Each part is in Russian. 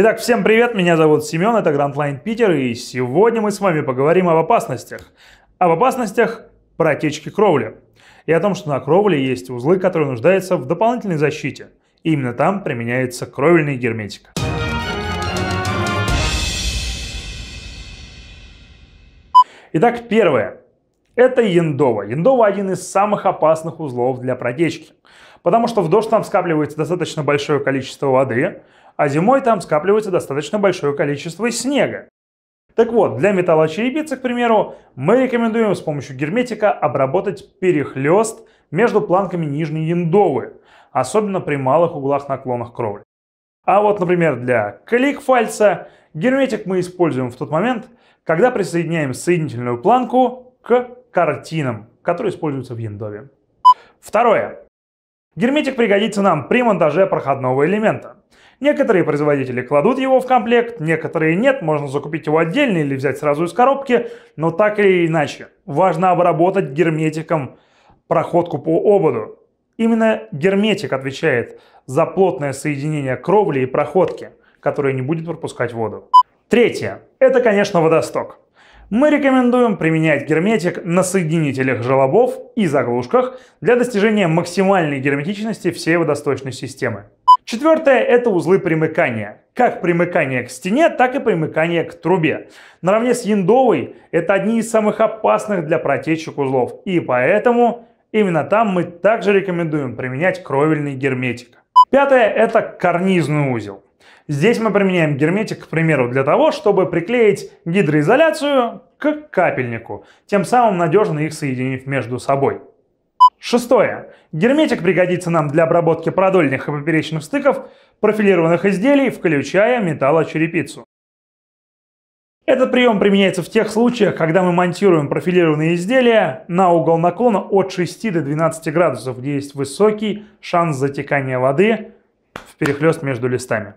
Итак, всем привет, меня зовут Семен, это Grand Line Питер, и сегодня мы с вами поговорим об опасностях. Об опасностях протечки кровли. И о том, что на кровле есть узлы, которые нуждаются в дополнительной защите. И именно там применяется кровельный герметик. Итак, первое. Это яндова. Яндова один из самых опасных узлов для протечки. Потому что в дождь там скапливается достаточно большое количество воды, а зимой там скапливается достаточно большое количество снега. Так вот, для металлочерепицы, к примеру, мы рекомендуем с помощью герметика обработать перехлест между планками нижней яндовы, особенно при малых углах наклонах кровли. А вот, например, для кликфальца герметик мы используем в тот момент, когда присоединяем соединительную планку к картинам, которые используются в яндове. Второе. Герметик пригодится нам при монтаже проходного элемента. Некоторые производители кладут его в комплект, некоторые нет, можно закупить его отдельно или взять сразу из коробки, но так или иначе, важно обработать герметиком проходку по ободу. Именно герметик отвечает за плотное соединение кровли и проходки, которая не будет пропускать воду. Третье. Это, конечно, водосток. Мы рекомендуем применять герметик на соединителях желобов и заглушках для достижения максимальной герметичности всей водосточной системы. Четвертое – это узлы примыкания. Как примыкание к стене, так и примыкание к трубе. Наравне с яндовой – это одни из самых опасных для протечек узлов. И поэтому именно там мы также рекомендуем применять кровельный герметик. Пятое – это карнизный узел. Здесь мы применяем герметик, к примеру, для того, чтобы приклеить гидроизоляцию к капельнику, тем самым надежно их соединив между собой. Шестое. Герметик пригодится нам для обработки продольных и поперечных стыков профилированных изделий, включая металлочерепицу. Этот прием применяется в тех случаях, когда мы монтируем профилированные изделия на угол наклона от 6 до 12 градусов, где есть высокий шанс затекания воды в перехлест между листами.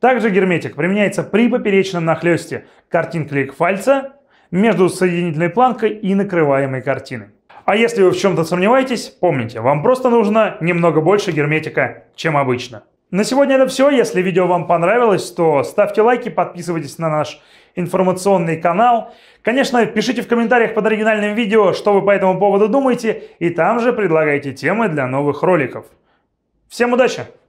Также герметик применяется при поперечном нахлесте картин фальца между соединительной планкой и накрываемой картиной. А если вы в чем-то сомневаетесь, помните, вам просто нужно немного больше герметика, чем обычно. На сегодня это все. Если видео вам понравилось, то ставьте лайки, подписывайтесь на наш информационный канал. Конечно, пишите в комментариях под оригинальным видео, что вы по этому поводу думаете, и там же предлагайте темы для новых роликов. Всем удачи!